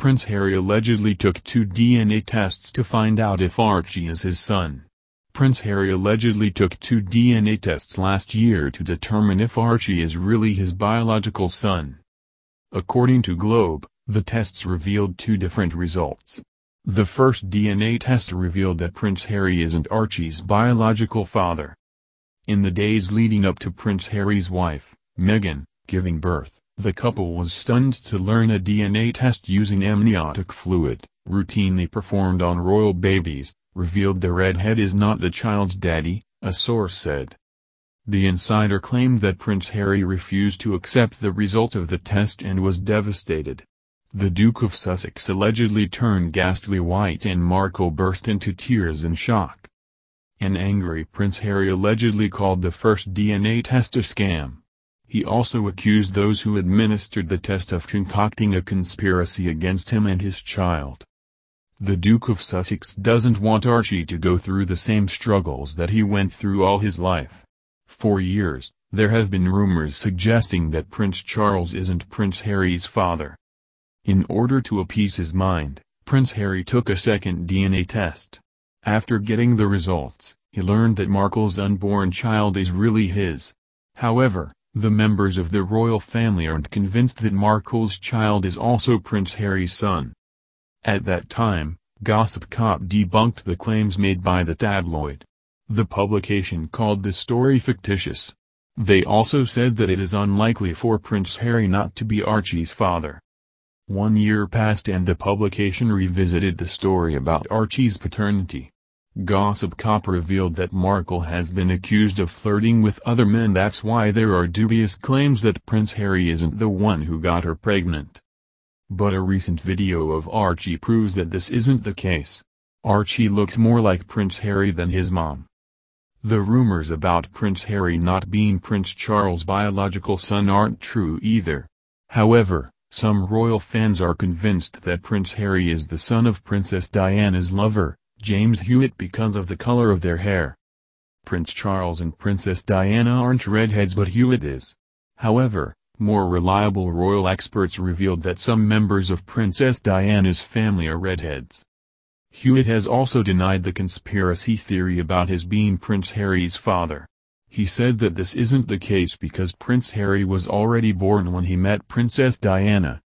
Prince Harry allegedly took two DNA tests to find out if Archie is his son. Prince Harry allegedly took two DNA tests last year to determine if Archie is really his biological son. According to Globe, the tests revealed two different results. The first DNA test revealed that Prince Harry isn't Archie's biological father. In the days leading up to Prince Harry's wife, Meghan, Giving birth, the couple was stunned to learn a DNA test using amniotic fluid, routinely performed on royal babies, revealed the redhead is not the child's daddy, a source said. The insider claimed that Prince Harry refused to accept the result of the test and was devastated. The Duke of Sussex allegedly turned ghastly white and Markle burst into tears in shock. An angry Prince Harry allegedly called the first DNA test a scam. He also accused those who administered the test of concocting a conspiracy against him and his child. The Duke of Sussex doesn't want Archie to go through the same struggles that he went through all his life. For years, there have been rumors suggesting that Prince Charles isn't Prince Harry's father. In order to appease his mind, Prince Harry took a second DNA test. After getting the results, he learned that Markle's unborn child is really his. However, the members of the royal family aren't convinced that Markle's child is also Prince Harry's son. At that time, Gossip Cop debunked the claims made by the tabloid. The publication called the story fictitious. They also said that it is unlikely for Prince Harry not to be Archie's father. One year passed and the publication revisited the story about Archie's paternity. Gossip Cop revealed that Markle has been accused of flirting with other men that's why there are dubious claims that Prince Harry isn't the one who got her pregnant. But a recent video of Archie proves that this isn't the case. Archie looks more like Prince Harry than his mom. The rumors about Prince Harry not being Prince Charles' biological son aren't true either. However, some royal fans are convinced that Prince Harry is the son of Princess Diana's lover, James Hewitt because of the color of their hair. Prince Charles and Princess Diana aren't redheads but Hewitt is. However, more reliable royal experts revealed that some members of Princess Diana's family are redheads. Hewitt has also denied the conspiracy theory about his being Prince Harry's father. He said that this isn't the case because Prince Harry was already born when he met Princess Diana.